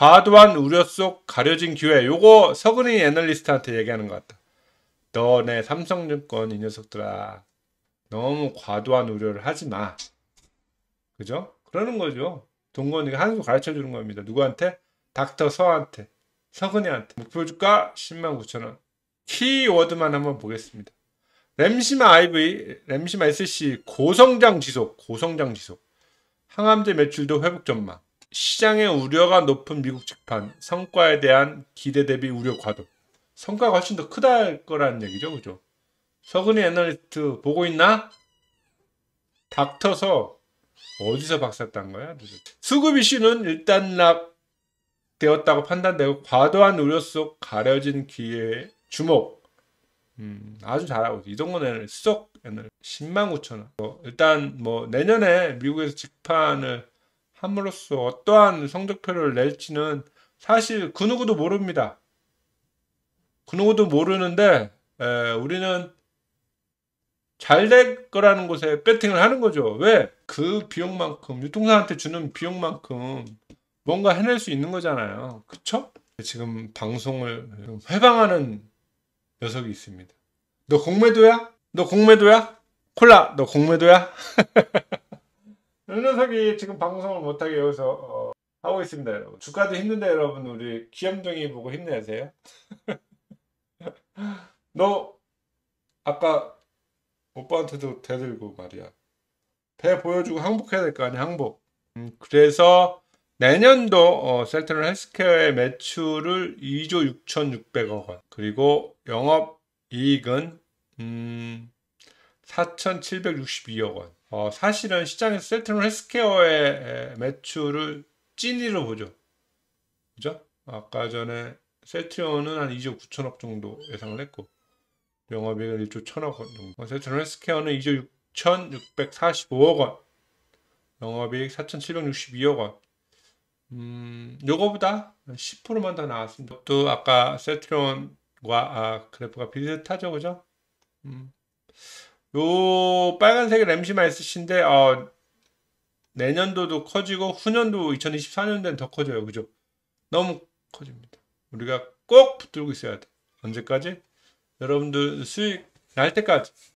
과도한 우려 속 가려진 기회. 요거 서근이 애널리스트한테 얘기하는 것 같다. 너네 삼성증권 이 녀석들아. 너무 과도한 우려를 하지 마. 그죠? 그러는 거죠. 동건이가 한 수 가르쳐 주는 겁니다. 누구한테? 닥터 서한테. 서근이한테. 목표 주가 10만 9천 원. 키워드만 한번 보겠습니다. 램시마 IV, 램시마 SC 고성장 지속, 고성장 지속. 항암제 매출도 회복 전망. 시장의 우려가 높은 미국 직판, 성과에 대한 기대 대비 우려 과도. 성과가 훨씬 더 크다 할 거라는 얘기죠, 그죠? 서근이 애널리스트 보고 있나? 닥터서 어디서 박사 딴 거야? 수급 이슈는 일단락 되었다고 판단되고 과도한 우려 속 가려진 기회 주목. 음, 아주 잘하고 이동건 애널 수석 애널 10만 9천 원. 뭐, 일단 뭐 내년에 미국에서 직판을 함으로써 어떠한 성적표를 낼지는 사실 그 누구도 모릅니다. 그 누구도 모르는데 에, 우리는 잘 될 거라는 곳에 배팅을 하는 거죠. 왜? 그 비용만큼 유통사한테 주는 비용만큼 뭔가 해낼 수 있는 거잖아요. 그쵸? 지금 방송을 회방하는 녀석이 있습니다. 너 공매도야? 너 공매도야? 콜라, 너 공매도야? 이 녀석이 지금 방송을 못하게 여기서 어, 하고 있습니다 여러분 주가도 힘든데 여러분 우리 귀염둥이 보고 힘내세요 너 아까 오빠한테도 대들고 말이야 배 보여주고 항복해야 될 거 아니야 항복 음, 그래서 내년도 어, 셀트럴 헬스케어의 매출을 2조 6,600억 원 그리고 영업 이익은 음, 4,762억 원. 어, 사실은 시장에서 셀트론 헬스케어의 매출을 찐이로 보죠. 그죠? 아까 전에 셀트리온은 한 2조 9천억 정도 예상을 했고 영업이익은 1조 1천억 원 정도. 어, 셀트론 헬스케어는 2조 6,645억 원. 영업이익 4,762억 원. 음, 요거보다 10%만 더 나왔습니다. 또 아까 셀트론과 아, 그래프가 비슷하죠, 그죠? 음, 요 빨간색이 램시마 SC인데 어, 내년도도 커지고 후년도 2024년도엔 더 커져요. 그죠? 너무 커집니다. 우리가 꼭 붙들고 있어야 돼. 언제까지? 여러분들 수익 날 때까지